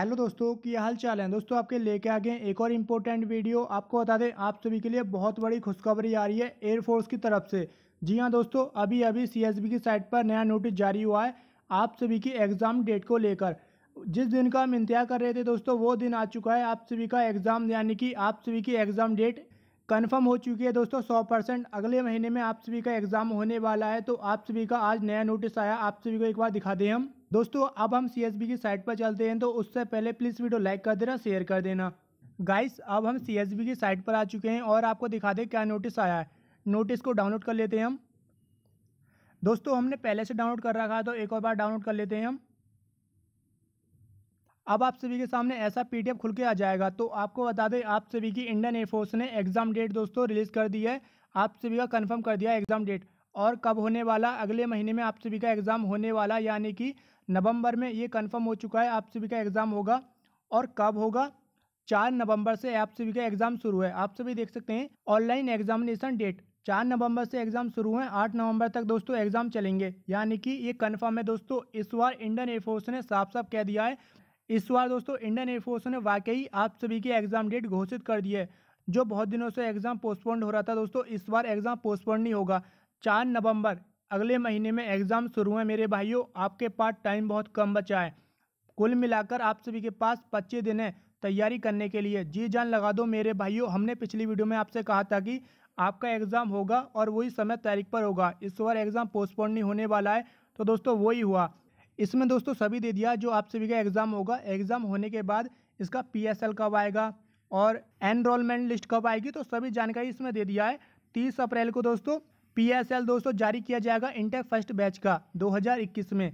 hello दोस्तों की हाल चाल है दोस्तों आपके लेके आ गए एक और इम्पोर्टेंट वीडियो आपको बता दें आप सभी के लिए बहुत बड़ी खुशखबरी आ रही है एयरफोर्स की तरफ से जी हाँ दोस्तों अभी अभी सीएसबी की साइट पर नया नोटिस जारी हुआ है आप सभी की एग्ज़ाम डेट को लेकर जिस दिन का हम इंतजार कर रहे थे दोस्तों वो दिन आ चुका है आप सभी का एग्ज़ाम यानी कि आप सभी की एग्ज़ाम डेट कन्फर्म हो चुकी है दोस्तों सौ परसेंट अगले महीने में आप सभी का एग्ज़ाम होने वाला है तो आप सभी का आज नया नोटिस आया आप सभी को एक बार दिखा दें हम दोस्तों अब हम सी की साइट पर चलते हैं तो उससे पहले प्लीज़ वीडियो लाइक कर देना शेयर कर देना गाइस अब हम सी की साइट पर आ चुके हैं और आपको दिखा दें क्या नोटिस आया है नोटिस को डाउनलोड कर लेते हैं हम दोस्तों हमने पहले से डाउनलोड कर रखा है तो एक और बार डाउनलोड कर लेते हैं हम अब आप सभी के सामने ऐसा एफ खुल के आ जाएगा तो आपको बता दें आप सभी की इंडियन एयरफोर्स ने एग्ज़ाम डेट दोस्तों रिलीज़ कर दी है आप सभी का कन्फर्म कर दिया एग्ज़ाम डेट और कब होने वाला अगले महीने में आप सभी का एग्ज़ाम होने वाला यानी कि नवंबर में ये कंफर्म हो चुका है आप सभी का एग्ज़ाम होगा और कब होगा चार नवंबर से आप सभी का एग्ज़ाम शुरू है आप सभी देख सकते हैं ऑनलाइन एग्जामिनेशन डेट चार नवंबर से एग्ज़ाम शुरू हैं आठ नवंबर तक दोस्तों एग्ज़ाम चलेंगे यानी कि ये कन्फर्म है दोस्तों इस बार इंडियन एयरफोर्स ने साफ साफ कह दिया है इस बार दोस्तों इंडियन एयरफोर्स ने वाकई आप सभी की एग्ज़ाम डेट घोषित कर दी है जो बहुत दिनों से एग्ज़ाम पोस्टपोन्ड हो रहा था दोस्तों इस बार एग्ज़ाम पोस्टपोन्ड नहीं होगा चार नवंबर अगले महीने में एग्ज़ाम शुरू हैं मेरे भाइयों आपके पास टाइम बहुत कम बचा है कुल मिलाकर आप सभी के पास पच्चीस दिन है तैयारी करने के लिए जी जान लगा दो मेरे भाइयों हमने पिछली वीडियो में आपसे कहा था कि आपका एग्ज़ाम होगा और वही समय तारीख पर होगा इस बार एग्ज़ाम पोस्टपोन नहीं होने वाला है तो दोस्तों वही हुआ इसमें दोस्तों सभी दे दिया जो आप सभी का एग्ज़ाम होगा एग्ज़ाम होने के बाद इसका पी कब आएगा और एनरोलमेंट लिस्ट कब आएगी तो सभी जानकारी इसमें दे दिया है तीस अप्रैल को दोस्तों पीएसएल दोस्तों जारी किया जाएगा इंटेक फर्स्ट बैच का 2021 में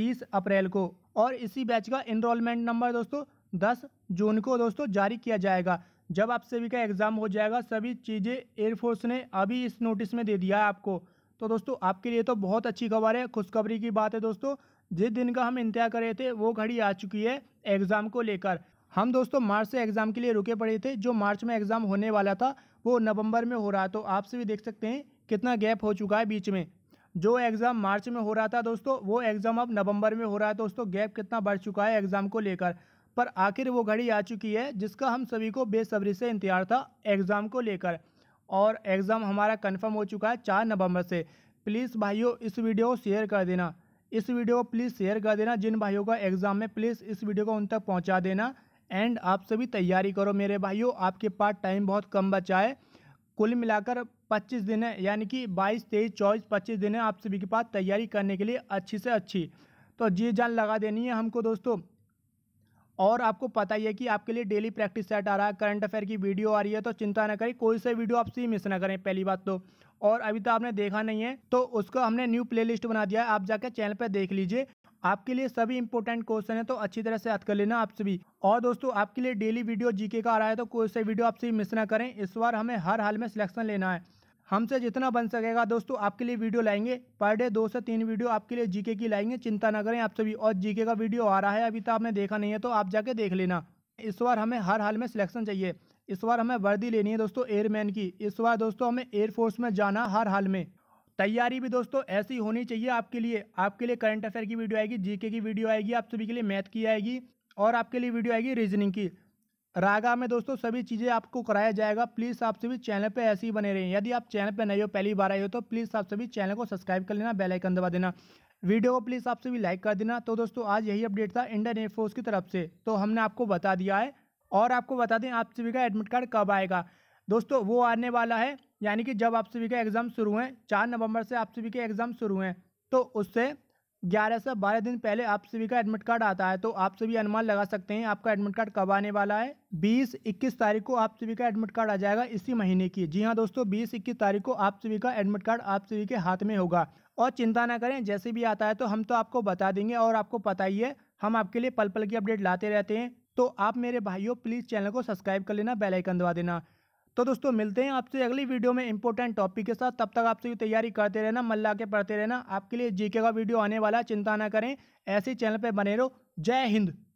30 अप्रैल को और इसी बैच का इनरोलमेंट नंबर दोस्तों 10 जून को दोस्तों जारी किया जाएगा जब आप सभी का एग्ज़ाम हो जाएगा सभी चीज़ें एयरफोर्स ने अभी इस नोटिस में दे दिया है आपको तो दोस्तों आपके लिए तो बहुत अच्छी खबर है खुशखबरी की बात है दोस्तों जिस दिन का हम इंतजार कर रहे थे वो घड़ी आ चुकी है एग्ज़ाम को लेकर हम दोस्तों मार्च से एग्ज़ाम के लिए रुके पड़े थे जो मार्च में एग्ज़ाम होने वाला था वो नवंबर में हो रहा है तो आप सभी देख सकते हैं कितना गैप हो चुका है बीच में जो एग्ज़ाम मार्च में हो रहा था दोस्तों वो एग्ज़ाम अब नवंबर में हो रहा है दोस्तों गैप कितना बढ़ चुका है एग्ज़ाम को लेकर पर आखिर वो घड़ी आ चुकी है जिसका हम सभी को बेसब्री से इंतजार था एग्ज़ाम को लेकर और एग्ज़ाम हमारा कन्फर्म हो चुका है चार नवंबर से प्लीज़ भाइयों इस वीडियो को शेयर कर देना इस वीडियो को प्लीज़ शेयर कर देना जिन भाइयों का एग्ज़ाम है प्लीज़ इस वीडियो को उन तक पहुँचा देना एंड आप सभी तैयारी करो मेरे भाइयों आपके पास टाइम बहुत कम बचा है कुल मिलाकर 25 दिन है यानी कि 22, 23, 24, 25 दिन है आप सभी के पास तैयारी करने के लिए अच्छी से अच्छी तो जी जान लगा देनी है हमको दोस्तों और आपको पता ही है कि आपके लिए डेली प्रैक्टिस सेट आ रहा है करंट अफेयर की वीडियो आ रही है तो चिंता ना करें कोई से वीडियो आप सी मिस ना करें पहली बात तो और अभी तो आपने देखा नहीं है तो उसको हमने न्यू प्लेलिस्ट बना दिया है आप जाकर चैनल पर देख लीजिए आपके लिए सभी इंपॉर्टेंट क्वेश्चन है तो अच्छी तरह से याद कर लेना आप सभी और दोस्तों आपके लिए डेली वीडियो जीके का आ रहा है तो कोई से वीडियो आपसे मिस ना करें इस बार हमें हर हाल में सिलेक्शन लेना है हमसे जितना बन सकेगा दोस्तों आपके लिए वीडियो लाएंगे पर डे दो से तीन वीडियो आपके लिए जीके की लाएंगे चिंता ना करें आप सभी और जीके का वीडियो आ रहा है अभी तो आपने देखा नहीं है तो आप जाके देख लेना इस बार हमें हर हाल में सिलेक्शन चाहिए इस बार हमें वर्दी लेनी है दोस्तों एयरमैन की इस बार दोस्तों हमें एयरफोर्स में जाना हर हाल में तैयारी भी दोस्तों ऐसी होनी चाहिए आपके लिए आपके लिए करंट अफेयर की वीडियो आएगी जीके की वीडियो आएगी आप सभी के लिए मैथ की आएगी और आपके लिए वीडियो आएगी रीजनिंग की रागा में दोस्तों सभी चीज़ें आपको कराया जाएगा प्लीज़ आप सभी चैनल पे ऐसे ही बने रहें यदि आप चैनल पे नए हो पहली बार आए हो तो प्लीज़ आप सभी चैनल को सब्सक्राइब कर लेना बेल आइकन दबा देना वीडियो को प्लीज़ आप सभी लाइक कर देना तो दोस्तों आज यही अपडेट था इंडियन एयरफोर्स की तरफ से तो हमने आपको बता दिया है और आपको बता दें आप सभी का एडमिट कार्ड कब आएगा दोस्तों वो आने वाला है यानी कि जब आप सभी के एग्ज़ाम शुरू हैं चार नवंबर से आप सभी के एग्ज़ाम शुरू हैं तो उससे ग्यारह से बारह दिन पहले आप सभी का एडमिट कार्ड आता है तो आप सभी अनुमान लगा सकते हैं आपका एडमिट कार्ड कब आने वाला है बीस इक्कीस तारीख को आप सभी का एडमिट कार्ड आ जाएगा इसी महीने की जी हाँ दोस्तों बीस इक्कीस तारीख को आप सभी का एडमिट कार्ड आप सभी के हाथ में होगा और चिंता ना करें जैसे भी आता है तो हम तो आपको बता देंगे और आपको पता ही है हम आपके लिए पल पल की अपडेट लाते रहते हैं तो आप मेरे भाइयों प्लीज़ चैनल को सब्सक्राइब कर लेना बेलाइकन दबा देना तो दोस्तों मिलते हैं आपसे अगली वीडियो में इंपॉर्टेंट टॉपिक के साथ तब तक आपसे तैयारी करते रहना मल ला के पढ़ते रहना आपके लिए जीके का वीडियो आने वाला चिंता ना करें ऐसे चैनल पर बने रहो जय हिंद